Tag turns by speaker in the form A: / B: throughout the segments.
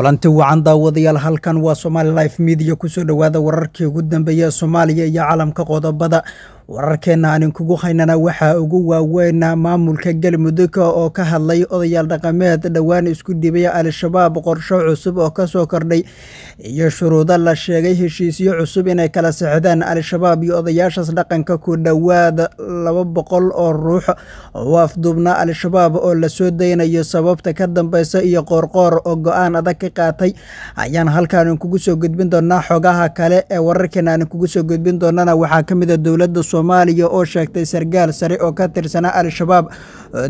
A: kulanti wacan daawadayaal halkan waa somaali life midiya kusoo dhowaada wararkii ugu dambeeya soomaaliya iyo caalamka qodobada wararkeenna aanin kugu haynana waxaa ugu waaweyna maamulka galmudug oo ka hadlay odayaal dhaqameed dhowaan isku dhibay al-shabaab qorsho cusub oo kasoo kordhay iyo shuruudo la sheegay heshiisyo cusub inay kala sexdaan al-shabaab iyo odayaashaas dhaqanka ku dhowaad laba boqol oo ruux oo afduubnaa al-shabaab oo lasoo daynayo sababta ka dambeysa iyo qoorqoor oo go-aan adag ka qaatay ayaan halkaanin kugu soo gudbin doonaa xogaha kale ee wararkeena aanin kugu soo gudbin doonana waxaa ka mida ah dowladda soomaaliya oo sheegtay sargaal sare oo ka tirsanaa al-shabaab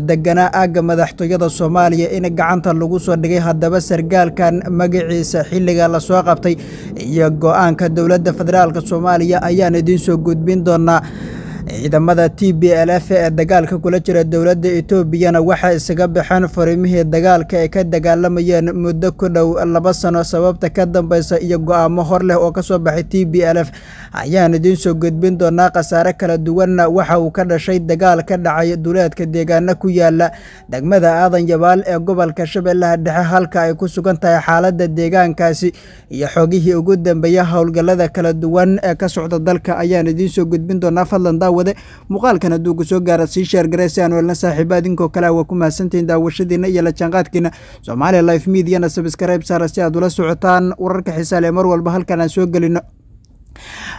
A: deganaa aagga madaxtooyada soomaaliya in gacanta lagu soo dhigay haddaba sargaalkan magiciisa xilliga lasoo qabtay iyo go-aanka dowladda federaalk soomaaliya ayaan idiin soo gudbin doonaa ciidamada t b l f ee dagaalka kula jira dowladda etoobiyana waxay isaga baxeen farimihii dagaalka ay ka dagaalamayeen muddo ku dhow laba sano sababta ka dambaysa iyo go-aamo hor leh oo kasoo baxay t b l f ayaan idiin soo gudbin doonaa khasaare kala duwanna waxa uu ka dhashay dagaal ka dhacay duleedka deegaano ku yaalla degmada aadan yabaal ee gobolka shabeellaha dhexe halka ay ku sugan tahay xaaladda deegaankaasi iyo xoogihii ugu dambeeya howlgallada kala duwan ee ka socda dalka ayaan idiin soo gudbin doonaa fadlan daaw wade muuqaalkan hadduu ku soo gaara sii sheer gareysa aan weelna saaxiiba idinkoo kale ah waa ku mahadsantihiin daawashadiina iyo la jaanqaadkiina soomaaliya life mediana sabskarayb saara si aad ula socotaan wararka xiisaale mar walba halkan aan soo gelino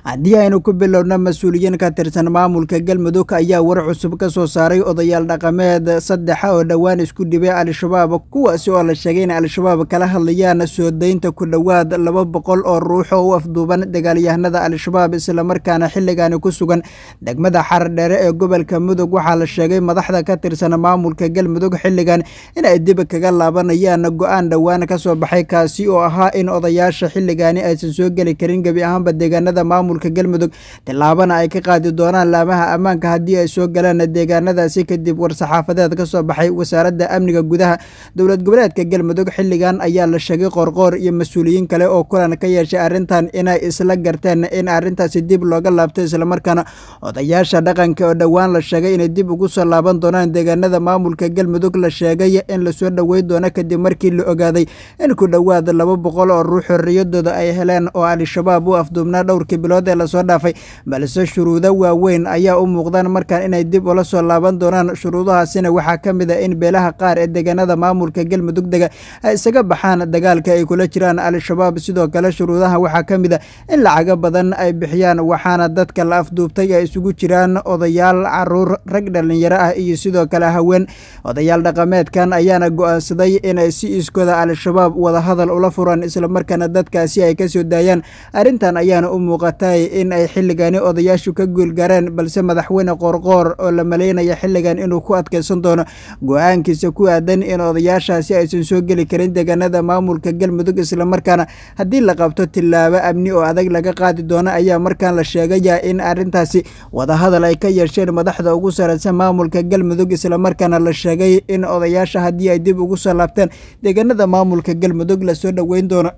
A: haddii aynu ku bilowna mas-uuliyiin ka tirsan maamulka galmudug ayaa war cusub ka soo saaray odayaal dhaqameed saddexa oo dhowaan isku dhibay al-shabaab kuwaasi oo la sheegay in al-shabaab kala hadlayaan soo daynta ku dhowaad laba boqol oo ruux oo u afduuban dagaalyahanada al-shabaab islamarkaana xilligaani ku sugan degmada xardheere ee gobolka mudug waxaa la sheegay madaxda ka tirsan maamulka galmudug xilligan in ay dib kaga laabanayaan go-aan dhowaan ka soo baxay kaasi oo ahaa in odayaasha xilligaani aysan soo geli karin gebi ahaanba deegaanada maamul maamulka galmudug tillaabana ay ka qaadi doonaan laamaha ammaanka haddii ay soo galaanna deegaanadaasi kadib war-saxaafadeed ka soo baxay wasaaradda amniga gudaha dowlad goboleedka galmudug xilligan ayaa la sheegay qorqoor iyo mas-uuliyiin kale oo kulan ka yeeshay arrintan inay isla garteen in arrintaasi dib looga laabto islamarkaana odayaasha dhaqanka oo dhowaan la sheegay inay dib ugu soo laaban doonaan deegaanada maamulka galmudug la sheegay in lasoo soo doono kadib markii la ogaaday in ku dhowaad laba boqol oo ruux xorriyadooda ay heleen oo al-shabaab u afduubnaa dhowrkii bilood sanadee lasoo dhaafay balse shuruudo waaweyn ayaa u muuqdaan markan inay dib ula soo laaban doonaan shuruudahaasina waxaa ka mid a in beelaha qaar ee deegaanada maamulka galmudug dega ay isaga baxaan dagaalka ay kula jiraan al-shabaab sidoo kale shuruudaha waxaa ka mid a in lacago badan ay bixiyaan waxaana dadka la afduubtay ay isugu jiraan odayaal caruur rag dhallinyaro ah iyo sidoo kale haween odayaal dhaqameedkan ayaana go-aansaday inay si iskooda al-shabaab wada hadal ula furaan islamarkaana dadkaasi ay kasoo daayaan arrintan ayaana u muuqata sheeganaya in ay xilligani odayaashu ka guulgareen balse madaxweyne qoorqoor oo la malaynaya xilligan inuu ku adkaysan doono go-aankiisa ku aadan in odayaashaasi aysan soo geli karin deegaanada maamulka galmudug islamarkaana haddii la qabto tilaabo amni oo adag laga qaadi doono ayaa markaan la sheegaya in arrintaasi wadahadal ay ka yeesheen madaxda ugu sareysan maamulka galmudug islamarkaana la sheegay in odayaasha haddii ay dib ugu soo laabteen deegaanada maamulka galmudug lasoo dhoweyn doono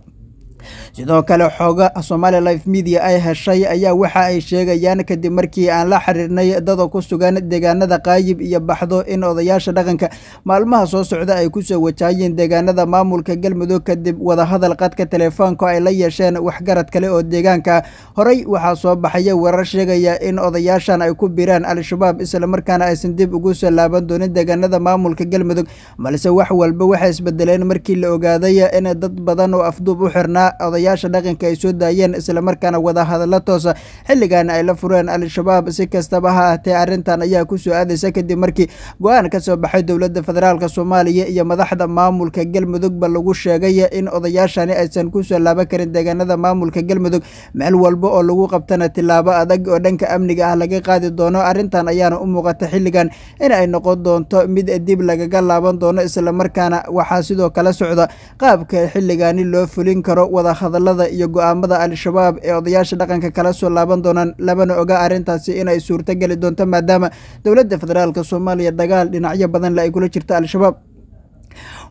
A: sidoo kale xooga somaali life media ay heshay ayaa waxa ay sheegayaan kadib markii aan la xiriirnay dada ku sugan deegaanada qaayib iyo baxdo in odayaasha dhaqanka maalmaha soo socda ay kusoo wajaayeen deegaanada maamulka galmudug kadib wadahadal qadka telefoonka ay la yeesheen waxgarad kale oo deegaanka horey waxaa soo baxaya warar sheegaya in odayaashan ay ku biraan al-shabaab islamarkaana aysan dib ugu soo laaban doonin deegaanada maamulka galmudug balse wax walba waxay isbedeleen markii la ogaaday in dad badan oo afduub u xirnaa odayaasha dhaqanka ay soo daayeen islamarkaana wada wadahadallo toosa xilligan ay la fureen al-shabaab si kastaba ha ahtee arrintan ayaa kusoo soo aadaysa kadib markii go-aan ka soo baxay dowladda federaalk soomaaliya iyo madaxda maamulka galmudugba lagu sheegay in odayaashani aysan kusoo laaban karin deegaanada maamulka galmudug meel walba oo lagu qabtana tilaabo adag oo dhanka amniga ah laga qaadi doono arrintan ayaana u muuqata xilligan in ay noqon doonto mid dib lagaga laaban doono islamarkaana waxaa sidoo kale socda qaabka xilligaani loo fulin karo wadahadallada iyo go'aamada al-shabaab ee odayaasha dhaqanka kala soo laaban doonaan labana oga arrintaasi inay suurtogeli doonto maadaama dowladda federaalk soomaaliya dagaal dhinacyo badan badanle ay kula jirta al-shabaab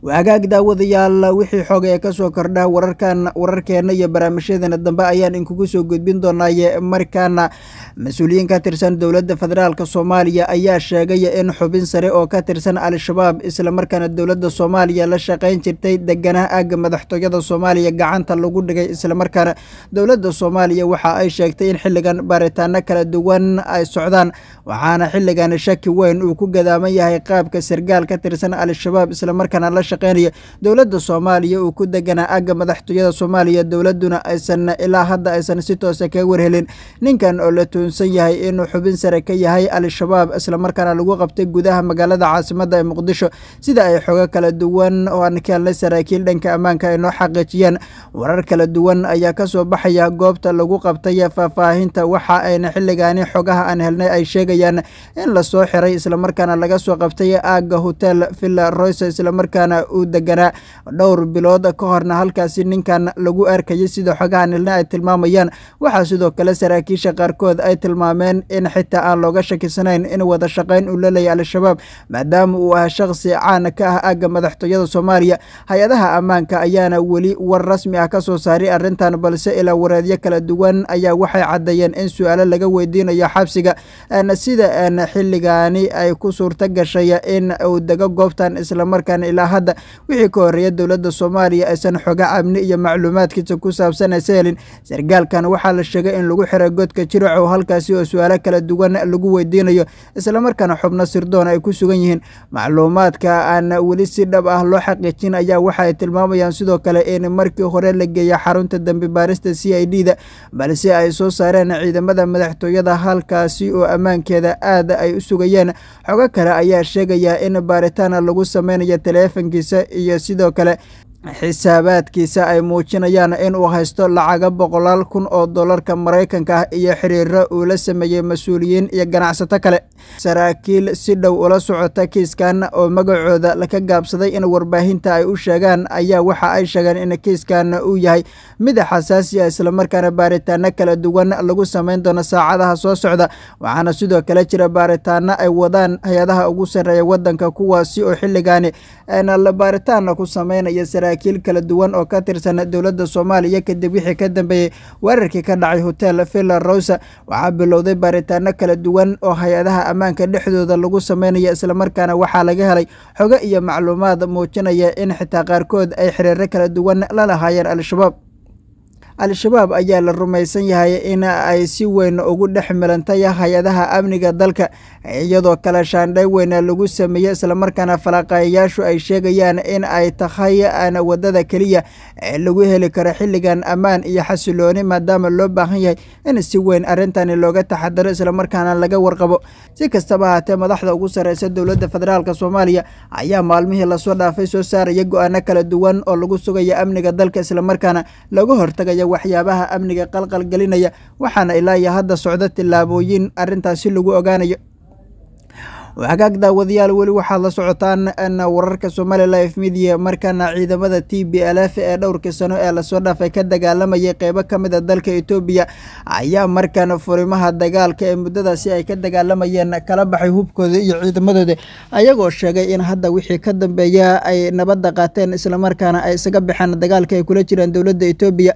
A: wagaag daawadayaal wixii xoog ee kasoo kordha wararkan wararkeenna iyo barnaamijyadeena dambe ayaan inkugu soo gudbin doonaay markaana mas-uuliyiin ka tirsan dowladda federaalk soomaaliya ayaa sheegay in xubin sare oo ka tirsan al-shabaab isla markaana dowladda soomaaliya la shaqayn jirtay degana aaga madaxtooyada soomaaliya gacanta lagu dhigay islamarkaana dowladda soomaaliya waxa ay sheegtay in xilligan baaritaano kala duwan ay socdaan waxaana xilligan shaki weyn uu ku gadaaman yahay qaabka sargaal ka tirsan al-shabaab islamarkaana la shaqaynaya dowladda soomaaliya uu ku deganaa agga madaxtooyada soomaaliya dowladuna aysan ilaa hadda aysan si toosa ah kaga warhelin ninkan oo la tuunsan yahay inuu xubin sare ka yahay al-shabaab islamarkaana lagu qabtay gudaha magaalada caasimadda ee muqdisho sida ay xogo kala duwan oo ankaanla saraakiil dhanka ammaanka inoo xaqiijiyeen warar kala duwan ayaa kasoo baxaya goobta lagu qabtay faahfaahinta waxa ayna xilligaani xogaha aan helnay ay sheegayaan in lasoo xiray islamarkaana laga soo qabtay aagga hotel villa royce islamarkaana halkaana uu deganaa dhowr bilood ka horna halkaasi ninkan lagu arkayay sida xogaha nilna ay tilmaamayaan waxaa sidoo kale saraakiisha qaarkood ay tilmaameen in xitaa aan looga shakisanayn in wada shaqayn uu laleeya al-shabaab maadaama uu ahaa shakhsi caana ka ah aagga madaxtooyada soomaaliya hay-adaha ammaanka ayaana weli war rasmi ah kasoo saaray arrintan balse ilaa wareedyo kala duwan ayaa waxay caddeeyeen in su-aalo laga weydiinayo xabsiga sida xilligaani ay ku suurto gashay in uu dego goobtan islamarkaana ilaa hadda wixii ka horreeya dowladda soomaaliya aysan xoga amni iyo macluumaadkiisa ku saabsanaysa helin sargaalkan waxaa la sheegay in lagu xiray godka jiracow halkaasi oo su-aalo kala duwan lagu weydiinayo islamarkaana xubno sirdoon ay ku sugan yihiin macluumaadka aan weli si dhab ah loo xaqiijin ayaa waxa ay tilmaamayaan sidoo kale in markii hore la geeya xarunta dambi baarista c i d da balse ay soo saareen ciidamada madaxtooyada halkaasi oo ammaankeeda aad ay u sugayeen xogo kale ayaa sheegaya in baaritaan lagu sameynayo taleefanka dhaqankiisa iyo sidoo kale xisaabaadkiisa ay muujinayaan inuu haysto lacaga boqolaal kun oo dollarka maraykanka ah iyo xiriiro uu la sameeyey mas-uuliyiin iyo ganacsato kale saraakiil si dhow ula socota kiiskan oo magacooda laka gaabsaday in warbaahinta ay u sheegaan ayaa waxa ay sheegeen in kiiskan uu yahay mid xasaasi ah islamarkaana baaritaano kala duwan lagu samayn doono saacadaha soo socda waxaana sidoo kale jira baaritaano ay wadaan hay-adaha ugu sarreeya waddanka kuwaasi oo xilligaani baaritaana ku sameynaya saraakiil kala duwan oo ka tirsan dowladda soomaaliya kadib wixii ka dambeeyey weerarkii ka dhacay hotel villa rosa waxaa bilowday baaritaano kala duwan oo hay-adaha ammaanka dhexdooda lagu sameynaya islamarkaana waxaa laga helay xogo iyo macluumaad muujinaya in xitaa qaarkood ay xiriiro kala duwan la lahaayeen al-shabaab al-shabaab ayaa la rumaysan yahay in ay si weyn ugu dhex milantay hay-adaha amniga dalka iyadoo kale shaandhay weyna lagu sameeyey islamarkaana falaaqayayaashu ay sheegayaan in ay tahay aan wadada keliya ee lagu heli karo xilligan ammaan iyo xasilooni maadaama loo baahan yahay in si weyn arrintani looga taxadaro islamarkaana laga warqabo si kastaba haatee madaxda ugu sarreysa dowladda federaalk soomaaliya ayaa maalmihii lasoo dhaafay soo saaraya go-aano kala duwan oo lagu sugaya amniga dalka islamarkaana laga hortagaya iyo waxyaabaha amniga qalqalgelinaya waxaana ilaa iyo hadda socda tillaabooyin arrintaasi lagu ogaanayo hagaag daawadayaal weli waxaad la socotaan wararka somali life media markaana ciidamada t b l f ee dhowrkii sano ee lasoo dhaafay ka dagaalamayay qeybo ka mid a ah dalka etoobiya ayaa markaana furimaha dagaalka ee muddadaasi ay ka dagaalamayeen kala baxay hubkooda iyo ciidamadooda ayagoo sheegay in hadda wixii ka dambeeya ay nabadda qaateen islamarkaana ay isaga baxeen dagaalka ay kula jiraan dowladda etoobiya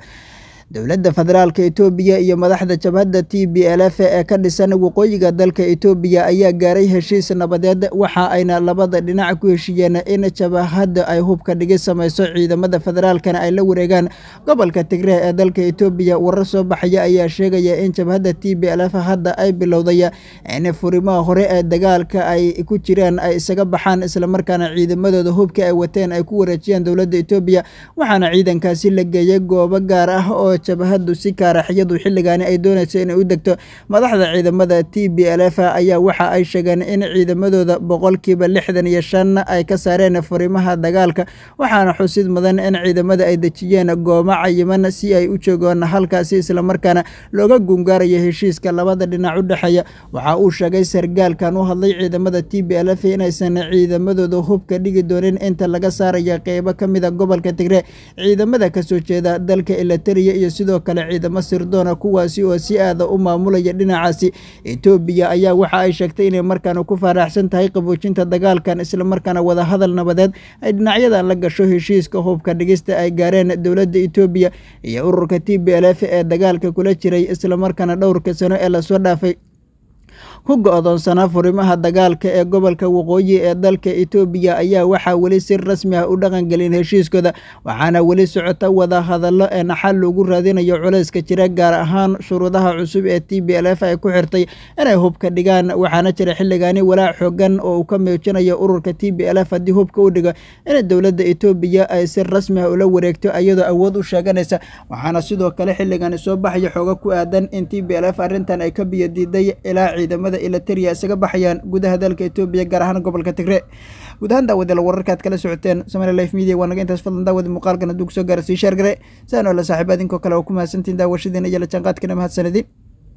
A: dowladda federaalka itoobiya iyo madaxda jabhadda t b l f ee ka dhisan waqooyiga dalka itoobiya ayaa gaaray heshiis nabadeed waxa ayna labada dhinac ku heshiiyeen in jabahadda ay hubka dhigi samayso ciidamada federaalkana ay la wareegaan gobolka tigreh ee dalka itoobiya warar soo baxaya ayaa sheegaya in jabhadda t b l f hadda ay bilowday in furimaha hore ee dagaalka ay ku jireen ay isaga baxaan islamarkaana ciidamadooda hubka ay wateen ay ku wareejiyeen dowladda itoobiya waxaana ciidankaasi la geeyay goobo gaar ah oo jabhadu si kaaraxyadu ah xilligaani ay doonaysa inay u degto madaxda ciidamada t b lf ayaa waxa ay sheegeen in ciidamadooda boqolkiiba lixdan iyo shan ay ka saareen furimaha dagaalka waxaana xusid mudan in ciidamada ay dejiyeen goomo cayiman si ay u joogaan halkaasi islamarkaana looga gungaarayo heshiiska labada dhinac u dhexeeya waxaa uu sheegay sargaalkan u hadlay ciidamada t b l f inaysan ciidamadooda hubka dhigi doonin inta laga saarayo qeybo ka mida ah gobolka tigre ciidamada kasoo jeeda dalka elatariya iyo iyo sidoo kale ciidamo sirdoona kuwaasi oo si aada u maamulaya dhinacaasi etoobiya ayaa waxa ay sheegtay inay markaan ku faaraxsan tahay qaboojinta dagaalkan isla islamarkaana wadahadal nabadeed ay dhinacyadan la gasho heshiiska hubka dhigista ay gaareen dowladda etoobiya iyo ururka t b l f ee dagaalka kula jiray islamarkaana dhowrka sano ee lasoo dhaafay ku go'doonsanaa furimaha dagaalka ee gobolka waqooyi ee dalka etoobiya ayaa waxaa weli si rasmi ah u dhaqangelin heshiiskooda waxaana weli socota wadahadallo ee naxal lagu raadinayo culayska jira gaar ahaan shuruudaha cusub ee t b l f ay ku xirtay inay hubka dhigaan waxaana jira xilligaani walaac xoogan oo uu ka muujinayo ururka t b l f haddii hubka u dhigo inay dowladda etoobiya ay si rasmi ah ula wareegto iyadoo awood u sheeganaysa waxaana sidoo kale xilligaani soo baxaya xooga ku aadan in t b l f arrintan ay ka biyodiiday ilaa ciidamada soomaaliyeed ee lateriya isaga baxayaan gudaha dalka etoobiya gaar ahaan gobolka tigre guud ahaan wararka aad kala socoteen somalia life media waa naga intaas fadlan daawada muuqaalkan hadduu kusoo gaarsii sheer gare saanoo la saaxiiba adinkoo kale oo ku mahadsantiin daawashadiina iyo la jaanqaadkana mahadsanidin